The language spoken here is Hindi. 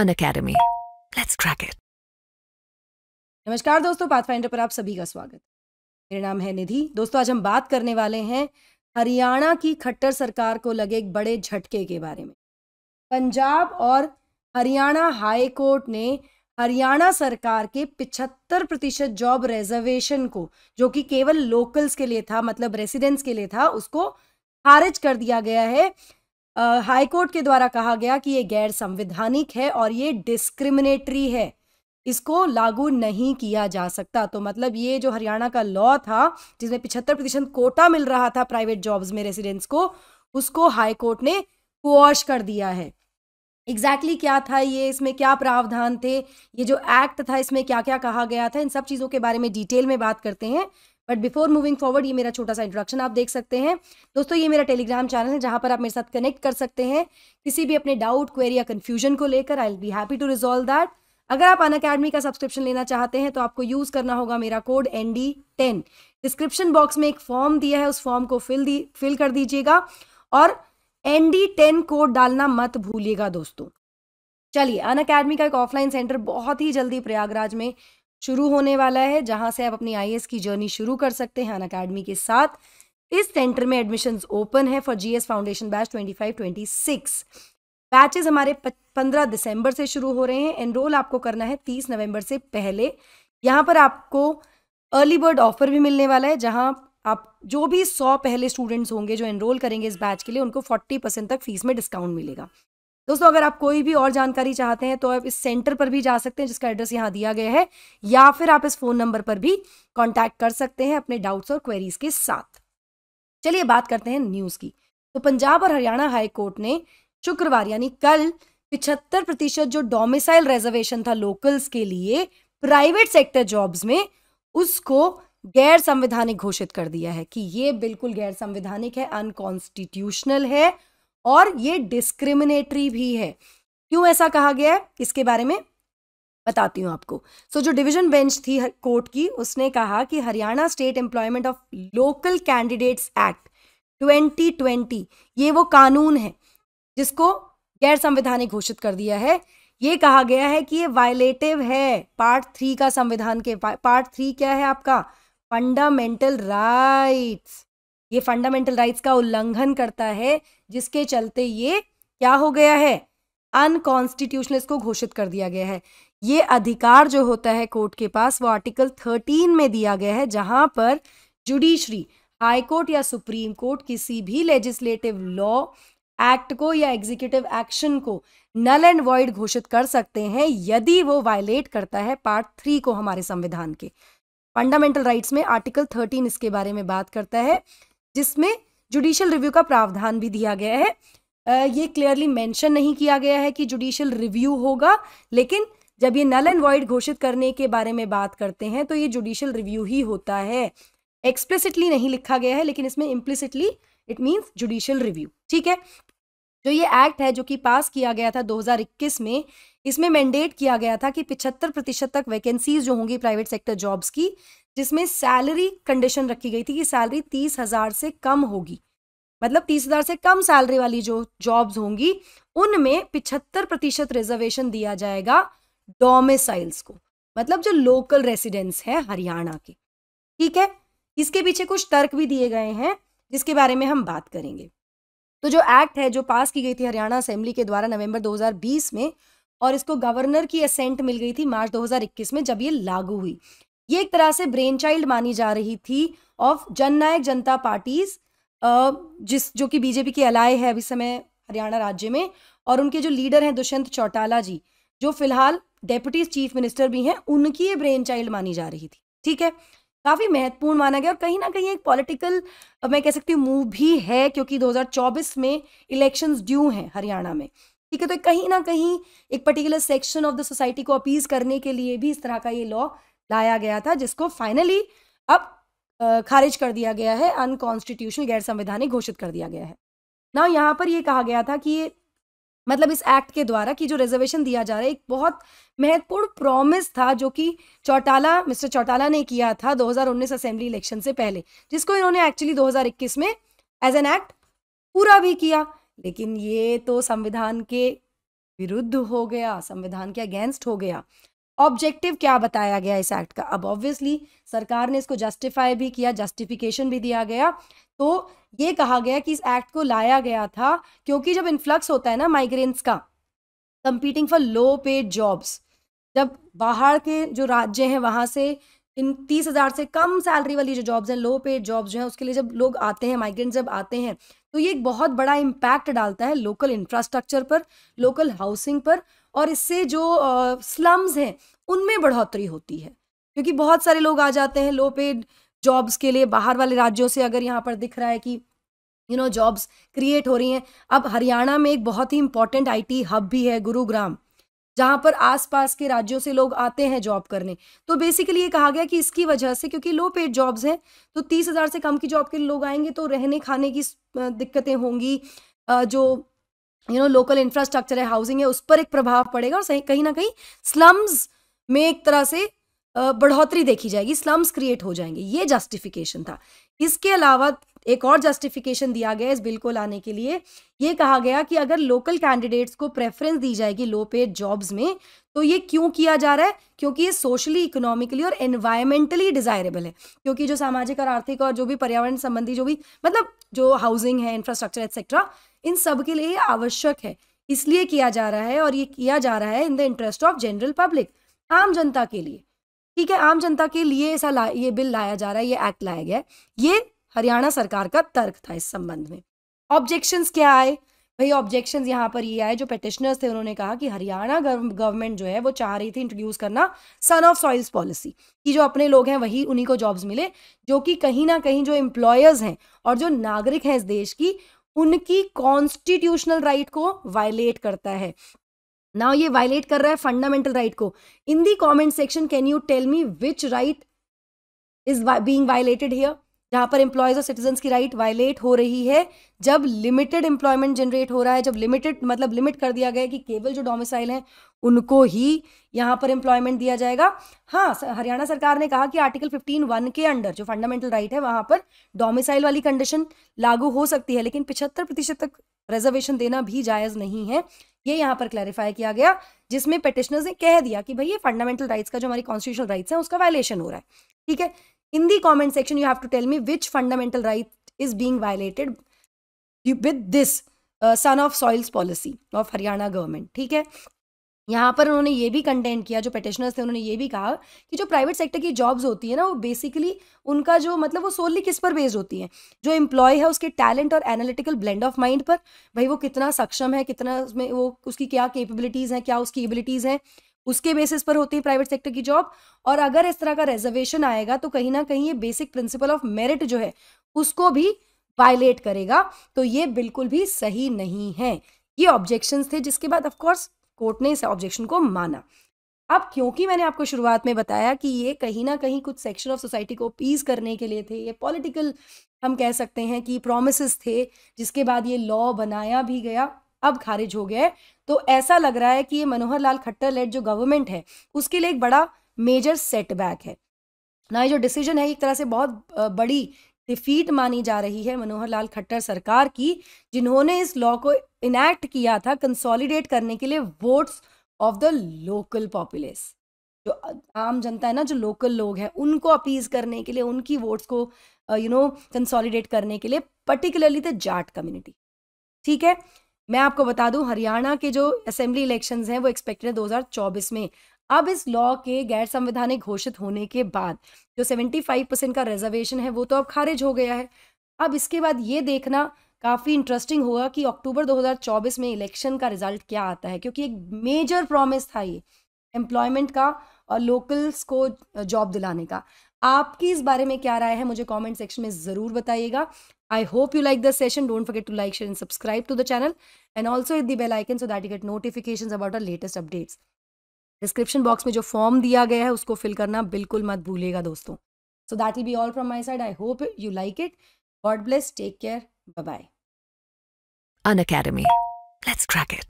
on Unacademy let's crack it नमस्कार दोस्तों पाथफाइंडर पर आप सभी का स्वागत मेरा नाम है निधि दोस्तों आज हम बात करने वाले हैं हरियाणा की खट्टर सरकार को लगे एक बड़े झटके के बारे में पंजाब और हरियाणा हाई कोर्ट ने हरियाणा सरकार के 75 प्रतिशत जॉब रिजर्वेशन को जो कि केवल लोकल्स के लिए था मतलब रेसिडेंट्स के लिए था उसको खारिज कर दिया गया है हाईकोर्ट के द्वारा कहा गया कि ये गैर संवैधानिक है और ये डिस्क्रिमिनेटरी है इसको लागू नहीं किया जा सकता तो मतलब ये जो हरियाणा का लॉ था जिसमें पिछहत्तर प्रतिशत कोटा मिल रहा था प्राइवेट जॉब्स में रेसिडेंट्स को उसको हाई कोर्ट ने कोश कर दिया है एग्जैक्टली exactly क्या था ये इसमें क्या प्रावधान थे ये जो एक्ट था इसमें क्या क्या कहा गया था इन सब चीज़ों के बारे में डिटेल में बात करते हैं बट बिफोर मूविंग फॉरवर्ड ये मेरा छोटा सा इंट्रोडक्शन आप देख सकते हैं दोस्तों ये मेरा टेलीग्राम चैनल है जहाँ पर आप मेरे साथ कनेक्ट कर सकते हैं किसी भी अपने डाउट क्वेरी या कन्फ्यूजन को लेकर I will be happy to resolve that अगर आप अन अकेडमी का सब्सक्रिप्शन लेना चाहते हैं तो आपको यूज करना होगा मेरा code N D ten description box में एक फॉर्म दिया है उस फॉर्म को फिल दी फिल कर दीजिएगा और एन डी टेन कोड डालना मत भूलिएगा दोस्तों चलिए अन अकेडमी का एक ऑफलाइन सेंटर बहुत ही जल्दी प्रयागराज में शुरू होने वाला है जहां से आप अपनी आई की जर्नी शुरू कर सकते हैं अन अकेडमी के साथ इस सेंटर में एडमिशन ओपन है for GS foundation batch 25-26 batches हमारे 15 दिसंबर से शुरू हो रहे हैं एनरोल आपको करना है 30 नवंबर से पहले यहाँ पर आपको अर्ली बर्ड ऑफर भी मिलने वाला है जहाँ आप जो भी सौ पहले स्टूडेंट्स होंगे जो एनरोल करेंगे इस बैच के लिए उनको 40 परसेंट तक फीस में डिस्काउंट मिलेगा दोस्तों अगर आप कोई भी और जानकारी चाहते हैं तो आप इस सेंटर पर भी जा सकते हैं जिसका एड्रेस यहाँ दिया गया है या फिर आप इस फ़ोन नंबर पर भी कॉन्टैक्ट कर सकते हैं अपने डाउट्स और क्वेरीज के साथ चलिए बात करते हैं न्यूज़ की तो पंजाब और हरियाणा हाई कोर्ट ने शुक्रवार यानी कल पिछहत्तर प्रतिशत जो डोमिसाइल रिजर्वेशन था लोकल्स के लिए प्राइवेट सेक्टर जॉब्स में उसको गैर संवैधानिक घोषित कर दिया है कि ये बिल्कुल गैर संवैधानिक है अनकॉन्स्टिट्यूशनल है और ये डिस्क्रिमिनेटरी भी है क्यों ऐसा कहा गया है इसके बारे में बताती हूँ आपको सो so, जो डिवीजन बेंच थी कोर्ट की उसने कहा कि Haryana state employment of local candidates act 2020 ये वो कानून है जिसको गैर संवैधानिक घोषित कर दिया है ये कहा गया है कि ये वायलेटिव है पार्ट थ्री का संविधान के पार्ट थ्री क्या है आपका फंडामेंटल राइट्स ये फंडामेंटल राइट्स का उल्लंघन करता है जिसके चलते ये क्या हो गया है अनकॉन्स्टिट्यूशनल इसको घोषित कर दिया गया है ये अधिकार जो होता है कोर्ट के पास वो आर्टिकल थर्टीन में दिया गया है जहां पर जुडिशरी हाई कोर्ट या सुप्रीम कोर्ट किसी भी लेजिस्लेटिव लॉ एक्ट को या एग्जीक्यूटिव एक्शन को नल एंड वॉइड घोषित कर सकते हैं यदि वो वायलेट करता है पार्ट थ्री को हमारे संविधान के फंडामेंटल राइट्स में आर्टिकल थर्टीन इसके बारे में बात करता है जिसमें जुडिशियल रिव्यू का प्रावधान भी दिया गया है ये क्लियरली मेंशन नहीं किया गया है कि जुडिशियल रिव्यू होगा लेकिन जब ये नल एंड वॉइड घोषित करने के बारे में बात करते हैं तो ये जुडिशियल रिव्यू ही होता है एक्सप्लिसिटली नहीं लिखा गया है लेकिन इसमें implicitly it means judicial review ठीक है जो ये एक्ट है जो कि पास किया गया था 2021 में इसमें मैंडेट किया गया था कि 75 प्रतिशत तक वैकेंसीज जो होंगी प्राइवेट सेक्टर जॉब्स की जिसमें सैलरी कंडीशन रखी गई थी कि सैलरी तीस हजार से कम होगी मतलब तीस हजार से कम सैलरी वाली जो जॉब्स होंगी उनमें पिछहत्तर प्रतिशत रिजर्वेशन दिया जाएगा डोमिसाइल्स को मतलब जो लोकल रेसिडेंट्स है हरियाणा के ठीक है इसके पीछे कुछ तर्क भी दिए गए हैं जिसके बारे में हम बात करेंगे तो जो एक्ट है जो पास की गई थी हरियाणा असेंबली के द्वारा नवंबर 2020 में और इसको गवर्नर की असेंट मिल गई थी मार्च 2021 में जब ये लागू हुई ये एक तरह से ब्रेन चाइल्ड मानी जा रही थी ऑफ जननायक जनता पार्टीज जिस जो कि बीजेपी के अलाय है अभी समय हरियाणा राज्य में और उनके जो लीडर हैं दुष्यंत चौटाला जी जो फिलहाल डेप्यूटी चीफ मिनिस्टर भी हैं उनकी ये ब्रेन चाइल्ड मानी जा रही थी ठीक है काफ़ी महत्वपूर्ण माना गया और कहीं ना कहीं एक पॉलिटिकल मैं कह सकती हूँ मूव भी है क्योंकि 2024 में इलेक्शंस ड्यू हैं हरियाणा में ठीक है तो कहीं ना कहीं एक particular section of the society को अपीज करने के लिए भी इस तरह का ये लॉ लाया गया था जिसको फाइनली अब खारिज कर दिया गया है अनकॉन्स्टिट्यूशनल गैर संवैधानिक घोषित कर दिया गया है ना यहाँ पर यह कहा गया था कि ये मतलब इस एक्ट के द्वारा कि जो रिजर्वेशन दिया जा रहा है एक बहुत महत्वपूर्ण प्रॉमिस था जो कि चौटाला मिस्टर चौटाला ने किया था 2019 असेंबली इलेक्शन से पहले जिसको इन्होंने एक्चुअली 2021 में एज एन एक्ट पूरा भी किया लेकिन ये तो संविधान के विरुद्ध हो गया संविधान के अगेंस्ट हो गया ऑब्जेक्टिव क्या बताया गया इस एक्ट का अब ऑब्वियसली सरकार ने इसको जस्टिफाई भी किया जस्टिफिकेशन भी दिया गया तो ये कहा गया कि इस एक्ट को लाया गया था क्योंकि जब इन्फ्लक्स होता है ना माइग्रेंट्स का competing for low paid jobs जब बाहर के जो राज्य हैं वहाँ से इन तीस हज़ार से कम सैलरी वाली जो जॉब्स हैं लो पेड जॉब्स जो हैं उसके लिए जब लोग आते हैं माइग्रेंट जब आते हैं तो ये एक बहुत बड़ा इम्पैक्ट डालता है लोकल इंफ्रास्ट्रक्चर पर लोकल हाउसिंग पर और इससे जो स्लम्स हैं उनमें बढ़ोतरी होती है क्योंकि बहुत सारे लोग आ जाते हैं लो पेड जॉब्स के लिए बाहर वाले राज्यों से अगर यहाँ पर दिख रहा है कि यू नो जॉब्स क्रिएट हो रही हैं अब हरियाणा में एक बहुत ही इंपॉर्टेंट आईटी हब भी है गुरुग्राम जहाँ पर आसपास के राज्यों से लोग आते हैं जॉब करने तो बेसिकली ये कहा गया कि इसकी वजह से क्योंकि लो पेड जॉब्स हैं तो तीस हज़ार से कम की जॉब के लोग आएंगे तो रहने खाने की दिक्कतें होंगी जो यू नो लोकल इंफ्रास्ट्रक्चर है हाउसिंग है उस पर एक प्रभाव पड़ेगा और कहीं ना कहीं स्लम्स में एक तरह से बढ़ोतरी देखी जाएगी स्लम्स क्रिएट हो जाएंगे ये जस्टिफिकेशन था इसके अलावा एक और जस्टिफिकेशन दिया गया इस बिल को लाने के लिए ये कहा गया कि अगर लोकल कैंडिडेट्स को प्रेफरेंस दी जाएगी लो पेड जॉब्स में तो ये क्यों किया जा रहा है क्योंकि ये सोशली इकोनॉमिकली और एनवायरमेंटली डिजायरेबल है क्योंकि जो सामाजिक और आर्थिक और जो भी पर्यावरण संबंधी जो भी मतलब जो हाउसिंग है इंफ्रास्ट्रक्चर एक्सेट्रा इन सब के लिए आवश्यक है इसलिए किया जा रहा है और ये किया जा रहा है in the interest of general public आम जनता के लिए ठीक है आम जनता के लिए ऐसा ये बिल लाया जा रहा है ये एक्ट लाया गया है ये हरियाणा सरकार का तर्क था इस संबंध में ऑब्जेक्शन क्या आए भाई ऑब्जेक्शन यहाँ पर ये आए जो पेटिशनर्स थे उन्होंने कहा कि हरियाणा गवर्नमेंट जो है वो चाह रही थी इंट्रोड्यूस करना सन ऑफ सॉइल्स पॉलिसी कि जो अपने लोग हैं वही उन्हीं को जॉब्स मिले जो कि कहीं ना कहीं जो एम्प्लॉयर्स हैं और जो नागरिक हैं इस देश की उनकी कॉन्स्टिट्यूशनल राइट को वायलेट करता है ना ये वायलेट कर रहा है फंडामेंटल राइट को in the comment section can you tell me which right is being violated here जहां पर इंप्लॉयज और सिटीजन की राइट वायलेट हो रही है जब लिमिटेड एम्प्लॉयमेंट जनरेट हो रहा है जब लिमिटेड मतलब लिमिट कर दिया गया कि केवल जो डोमिसाइल हैं उनको ही यहां पर इंप्लॉयमेंट दिया जाएगा हाँ हरियाणा सरकार ने कहा कि आर्टिकल फिफ्टीन वन के अंडर जो फंडामेंटल राइट है वहां पर डोमिसाइल वाली कंडीशन लागू हो सकती है लेकिन पिछहत्तर प्रतिशत तक रिजर्वेशन देना भी जायज़ नहीं है ये यहाँ पर क्लैरिफाई किया गया जिसमें पिटिशनर्स ने कह दिया कि भाई ये फंडामेंटल राइट्स का जो हमारी कॉन्स्टिट्यूशन राइट्स हैं उसका वायलेशन हो रहा है ठीक है in the comment section you have to tell me which fundamental right is being violated with this son of soils policy of Haryana government ठीक है यहाँ पर उन्होंने ये भी कंटेंट किया जो पेटिशनर्स थे उन्होंने ये भी कहा कि जो प्राइवेट सेक्टर की जॉब्स होती है ना वो बेसिकली उनका जो मतलब वो सोलली किस पर बेस्ड होती हैं जो एम्प्लॉय है उसके टैलेंट और एनालिटिकल ब्लेंड ऑफ माइंड पर भाई वो कितना सक्षम है कितना उसमें वो उसकी क्या कैपेबिलिटीज़ हैं क्या उसकी एबिलिटीज़ हैं उसके बेसिस पर होती है प्राइवेट सेक्टर की जॉब और अगर इस तरह का रिजर्वेशन आएगा तो कहीं ना कहीं ये बेसिक प्रिंसिपल ऑफ मेरिट जो है उसको भी वायलेट करेगा तो ये बिल्कुल भी सही नहीं है ये ऑब्जेक्शन थे जिसके बाद ऑफकोर्स कोर्ट ने इस ऑब्जेक्शन को माना अब क्योंकि मैंने आपको शुरुआत में बताया कि ये कहीं ना कहीं कुछ सेक्शन ऑफ सोसाइटी को पीस करने के लिए थे ये पॉलिटिकल हम कह सकते हैं कि प्रोमिस थे जिसके बाद ये लॉ बनाया भी गया अब खारिज हो गया है तो ऐसा लग रहा है कि ये मनोहर लाल खट्टर लेट जो गवर्नमेंट है उसके लिए एक बड़ा मेजर सेटबैक है ना ये जो डिसीजन है एक तरह से बहुत बड़ी डिफीट मानी जा रही है मनोहर लाल खट्टर सरकार की जिन्होंने इस लॉ को इनैक्ट किया था कंसोलिडेट करने के लिए votes of the local populace जो आम जनता है ना जो लोकल लोग हैं उनको अपीज करने के लिए उनकी वोट्स को यू नो कंसोलिडेट करने के लिए पर्टिकुलरली द जाट कम्युनिटी ठीक है मैं आपको बता दूं हरियाणा के जो असेंबली इलेक्शन हैं वो एक्सपेक्टेड है 2024 में अब इस लॉ के गैर संवैधानिक घोषित होने के बाद जो 75 परसेंट का रिजर्वेशन है वो तो अब खारिज हो गया है अब इसके बाद ये देखना काफ़ी इंटरेस्टिंग होगा कि अक्टूबर 2024 में इलेक्शन का रिजल्ट क्या आता है क्योंकि एक मेजर प्रॉमिस था ये एम्प्लॉयमेंट का और लोकल्स को जॉब दिलाने का आपकी इस बारे में क्या राय है मुझे कॉमेंट सेक्शन में जरूर बताइएगा I hope you like the session don't forget to like share and subscribe to the channel and also hit the bell icon so that you get notification about our latest updates description box में जो फॉर्म दिया गया है उसको फिल करना बिल्कुल मत भूलेगा दोस्तों so that will be all from my side I hope you like it God bless take care bye bye um let's crack it